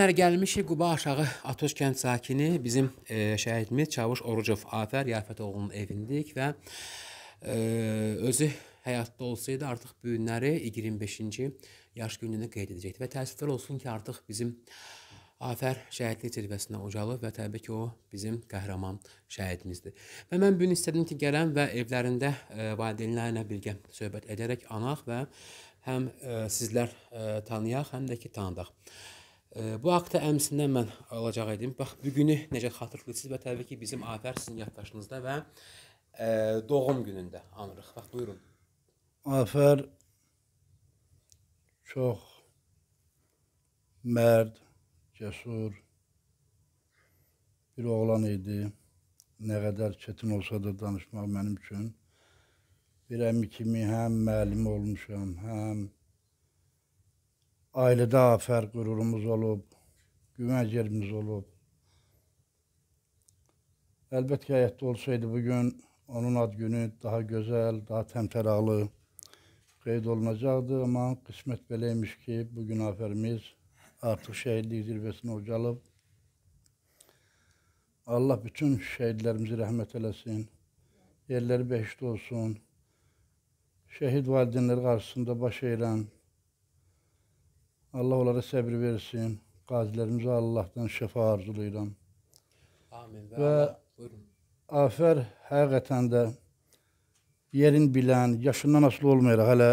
Gəlmişik Quba aşağı Atos kənd sakini bizim e, şəhidimiz Çavuş Orucov Afər Yafətoğlunun evindik və e, özü həyatda olsaydı artıq bu günləri 25-ci yaş gününü qeyd edəcəkdi və təəssüflər olsun ki, artıq bizim Afər şəhidlik zirvəsinə ucalıb və təbii ki, o bizim qəhrəman şəhidimizdir. Və mən bu gün istədim ki, gələn və evlərində e, valideynlərlə birgə söhbət edərək anaq və həm e, sizlər e, tanıyaq, həm də ki, tanıdaq. Bu haqda əmsindən mən alacaq idim. Bax, bu günü necə xatırlayırsınız və təbii ki, bizim Afər sizin yaddaşınızda və ə, e, doğum günündə anırıq. Bax, buyurun. Afər çox mərd, cəsur bir oğlan idi. Nə qədər çətin olsa da danışmaq mənim üçün bir əmi kimi həm müəllim olmuşam, həm ailede afer gururumuz olup, güvencerimiz olup, elbet ki hayatta olsaydı bugün onun ad günü daha güzel, daha temteralı kayıt olunacaktı ama kısmet böyleymiş ki bugün aferimiz artık şehitlik zirvesine ucalıp Allah bütün şehitlerimizi rahmet eylesin. Yerleri beşte olsun. Şehit validenleri karşısında baş eğilen, Allah onlara səbir versin. Qazilərimizə Allahdan şəfa arzulayıram. Amin. Və, və buyurun. Afər həqiqətən də yerin bilən, yaşından asılı olmayaraq hələ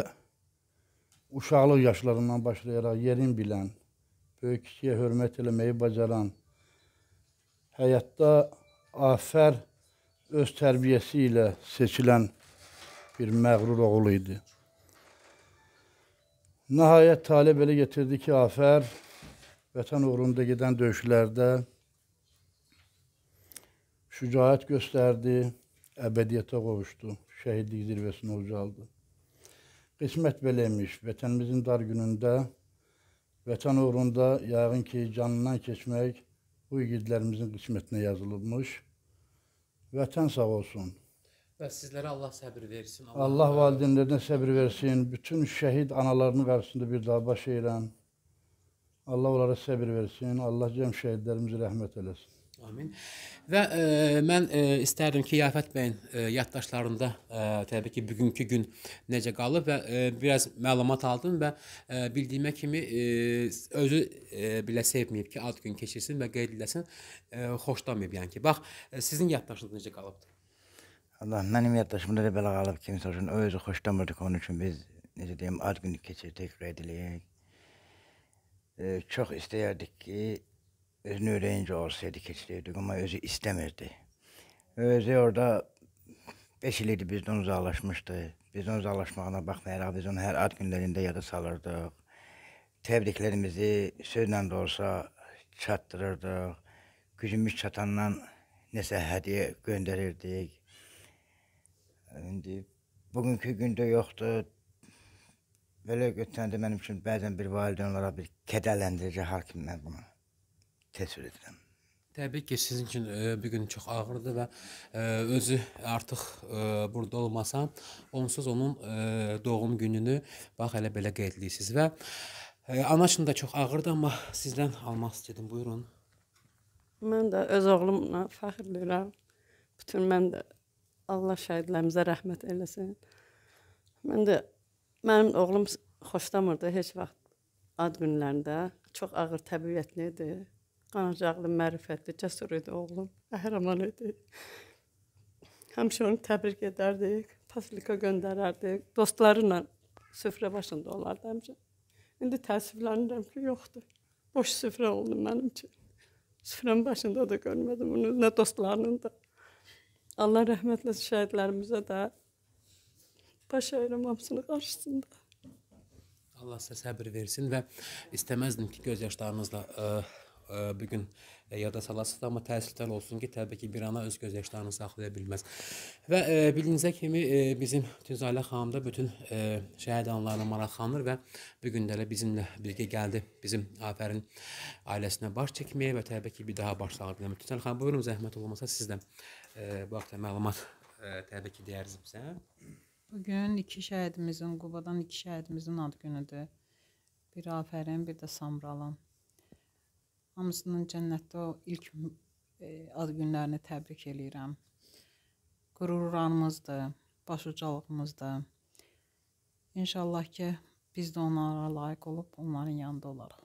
uşaqlıq yaşlarından başlayaraq yerin bilən, böyük kiçiyə hörmət eləməyi bacaran, həyatda afər öz tərbiyəsi ilə seçilən bir məğrur oğul idi. Nəhayət talib elə yetirdi ki, Afər vətən uğrunda gedən döyüşlərdə şücaət göstərdi, əbədiyyətə qovuşdu, şəhidlik zirvəsinə ucaldı. Qismət belə imiş, vətənimizin dar günündə vətən uğrunda yəqin ki, canından keçmək bu igidlərimizin qismətinə yazılıbmış. Vətən sağ olsun. Və sizlərə Allah səbir versin. Allah, Allah valideynlərinə səbir versin. Bütün şəhid analarının qarşısında bir daha baş eylən. Allah onlara səbir versin. Allah cəm şəhidlərimizə rəhmət eləsin. Amin. Və e, mən e, istərdim ki, Yafət bəyin e, yaddaşlarında e, təbii ki, bugünkü gün necə qalıb və e, biraz məlumat aldım və e, bildiyimə kimi e, özü e, belə sevməyib ki, ad gün keçirsin və qeyd eləsin, e, xoşlamayıb yəni ki. Bax, e, sizin yaddaşınız necə qalıbdı? Allah mənim yaddaşımda da belə qalıb ki, misal üçün, o özü xoşlamırdı, onun üçün biz, necə deyim, ad günü keçirdik, qeyd eləyək. E, çox istəyərdik ki, özünü öğrenince olsaydı keçirirdik ama özü istemirdi. Özü orada 5 il idi bizden uzaklaşmıştı. Bizden uzaklaşmağına bakmayarak biz onu her ad günlerinde yada salırdık. Tebriklerimizi sözle de olsa çattırırdık. Gücümüz çatandan nese hediye gönderirdik. İndi bugünkü gündə yoxdur. Belə götürəndə mənim üçün bəzən bir valideyn olaraq bir kədərləndirici hal kimi mən bunu təsvir edirəm. Təbii ki, sizin üçün e, bu gün çox ağırdır və e, özü artıq e, burada olmasa, onsuz onun e, doğum gününü bax elə belə qeyd edirsiniz və e, ana üçün də çox ağırdır, amma sizdən almaq istədim. Buyurun. Mən də öz oğlumla fəxr edirəm. Bütün mən də Allah şəhidlərimizə rəhmət eləsin. Mən də mənim oğlum xoşlamırdı heç vaxt ad günlərində. Çox ağır təbiətli idi. Qanacaqlı, mərifətli, cəsur idi oğlum. Qəhrəman idi. Həmişə onu təbrik edərdik, paslika göndərərdik. Dostları ilə süfrə başında olardı həmişə. İndi təəssüflənirəm ki, yoxdur. Boş süfrə oldu mənim üçün. Süfrənin başında da görmədim bunu, nə dostlarının da. Allah rəhmətlə şəhidlərimizə də baş əyirəm hamısını qarşısında. Allah sizə səbir versin və istəməzdim ki, göz yaşlarınızla ə, e, bu gün e, yada salasınız, amma təəssüflər olsun ki, təbii ki, bir ana öz göz yaşlarını saxlaya bilməz. Və e, bildiyinizə kimi e, bizim Tüzalə xanım da bütün e, şəhid anlarına maraqlanır və bu gün də elə bizimlə birgə gəldi. Bizim Afərin ailəsinə baş çəkməyə və təbii ki, bir daha başlanır. Tüzalə xanım, buyurun, zəhmət olmasa siz də e, bu haqda məlumat e, təbii ki, deyərsiniz bizə. Bu gün iki şəhidimizin, Qubadan iki şəhidimizin ad günüdür. Bir Afərin, bir də Samralan. Hamısının cənnətdə o ilk e, ad günlərini təbrik eləyirəm. Qürurlarımızdır, başucalığımızdır. İnşallah ki, biz də onlara layiq olub onların yanında olarıq.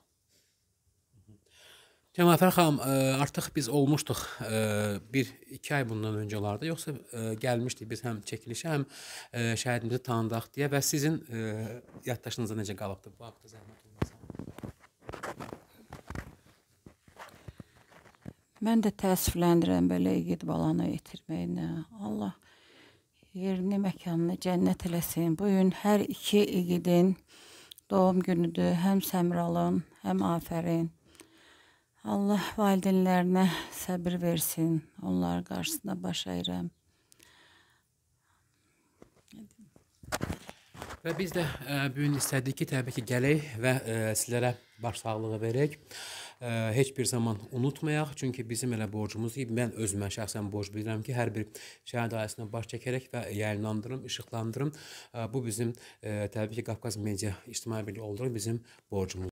Cəmaətlər xanım, e, artıq biz olmuşduq 1-2 e, ay bundan öncə olardı. Yoxsa gəlmişdik biz həm çəkilişə, həm şəhidimizi tanıdaq deyə və sizin yaddaşınızda necə qalıbdı bu haqda zəhmət olmasa? Mən də təəssüflənirəm belə igid balanı itirməyinə. Allah yerini, məkanını cənnət eləsin. Bu gün hər iki igidin doğum günüdür. Həm Səmralın, həm Afərin. Allah valideynlərinə səbir versin. Onlar qarşısına baş əyirəm. Və biz də ə, e, bu gün istədik ki, təbii ki, gələk və ə, e, sizlərə başsağlığı verək heç bir zaman unutmayaq. Çünki bizim elə borcumuzdur. Mən özümə şəxsən borc bilirəm ki, hər bir şəhid ailəsinə baş çəkərək və yayınlandırım, işıqlandırım. Bu bizim təbii ki, Qafqaz Media İctimai Birliyi olaraq bizim borcumuzdur.